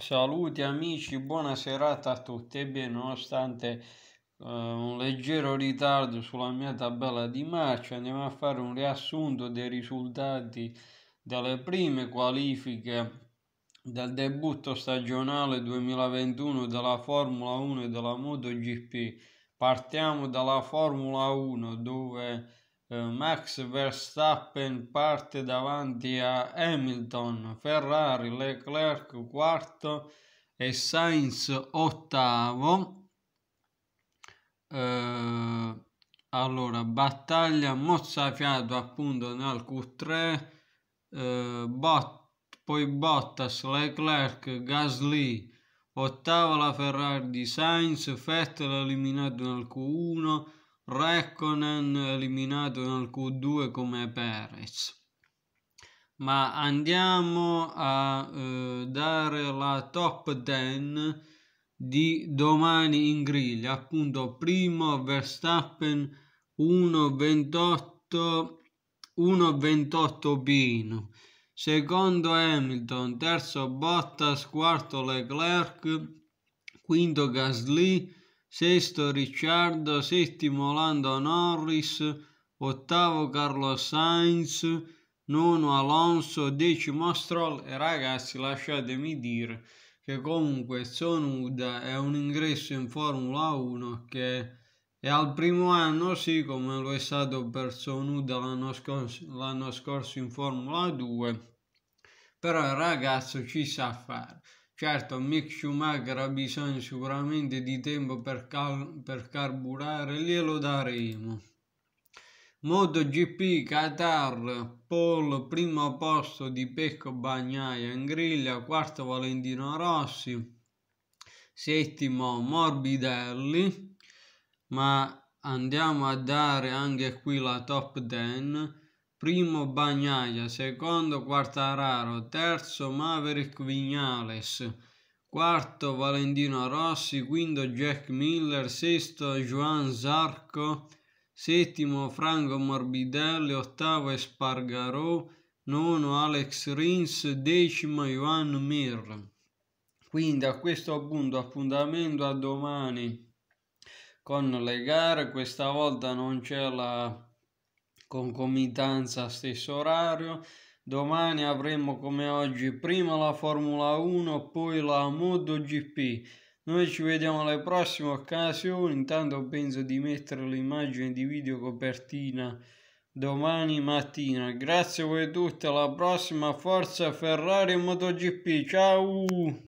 Saluti amici, buona serata a tutti. Ebbene, nonostante uh, un leggero ritardo sulla mia tabella di marcia, andiamo a fare un riassunto dei risultati delle prime qualifiche del debutto stagionale 2021 della Formula 1 e della MotoGP. Partiamo dalla Formula 1 dove eh, Max Verstappen parte davanti a Hamilton, Ferrari, Leclerc quarto e Sainz ottavo. Eh, allora, battaglia mozzafiato appunto nel Q3, eh, Bot, poi Bottas, Leclerc, Gasly, ottava la Ferrari di Sainz, Vettel eliminato nel Q1, Reckonen eliminato nel Q2 come Perez. Ma andiamo a eh, dare la top 10 di domani in griglia. Appunto, primo Verstappen 1.28 1.28 Pino. Secondo Hamilton, terzo Bottas, quarto Leclerc, quinto Gasly, sesto Ricciardo, settimo Lando Norris, ottavo Carlo Sainz, nono Alonso, decimo Stroll e ragazzi lasciatemi dire che comunque Sonuda è un ingresso in Formula 1 che è al primo anno sì come lo è stato per Sonuda l'anno scorso, scorso in Formula 2 però il ragazzo ci sa fare Certo, Mick Schumacher ha bisogno sicuramente di tempo per, cal- per carburare, glielo daremo. MotoGP Qatar, Paul primo posto di Pecco Bagnaia in griglia, quarto Valentino Rossi, settimo Morbidelli, ma andiamo a dare anche qui la top 10 primo Bagnaia, secondo Quartararo, terzo Maverick Vignales, quarto Valentino Rossi, quinto Jack Miller, sesto Juan Zarco, settimo Franco Morbidelli, ottavo Espargarò, nono Alex Rins, decimo Juan Mir. Quindi a questo punto appuntamento a domani con le gare, questa volta non c'è la concomitanza stesso orario. Domani avremo come oggi prima la Formula 1, poi la MotoGP. Noi ci vediamo alle prossime occasioni, intanto penso di mettere l'immagine di video copertina domani mattina. Grazie a voi tutti, alla prossima, forza Ferrari e MotoGP, ciao!